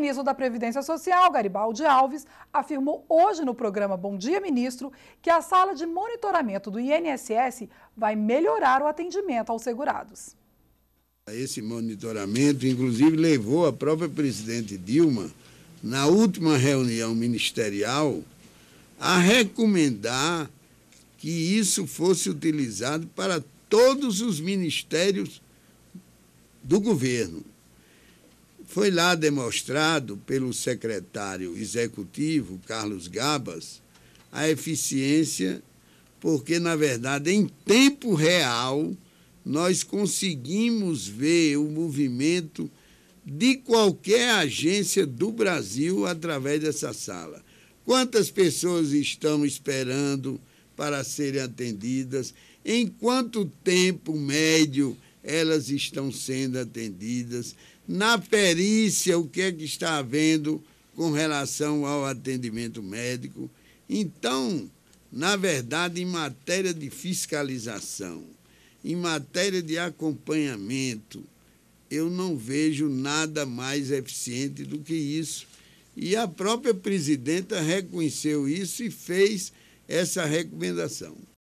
ministro da Previdência Social, Garibaldi Alves, afirmou hoje no programa Bom Dia Ministro que a sala de monitoramento do INSS vai melhorar o atendimento aos segurados. Esse monitoramento, inclusive, levou a própria presidente Dilma, na última reunião ministerial, a recomendar que isso fosse utilizado para todos os ministérios do governo. Foi lá demonstrado pelo secretário executivo, Carlos Gabas, a eficiência, porque, na verdade, em tempo real, nós conseguimos ver o movimento de qualquer agência do Brasil através dessa sala. Quantas pessoas estão esperando para serem atendidas? Em quanto tempo médio elas estão sendo atendidas. Na perícia, o que é que está havendo com relação ao atendimento médico? Então, na verdade, em matéria de fiscalização, em matéria de acompanhamento, eu não vejo nada mais eficiente do que isso. E a própria presidenta reconheceu isso e fez essa recomendação.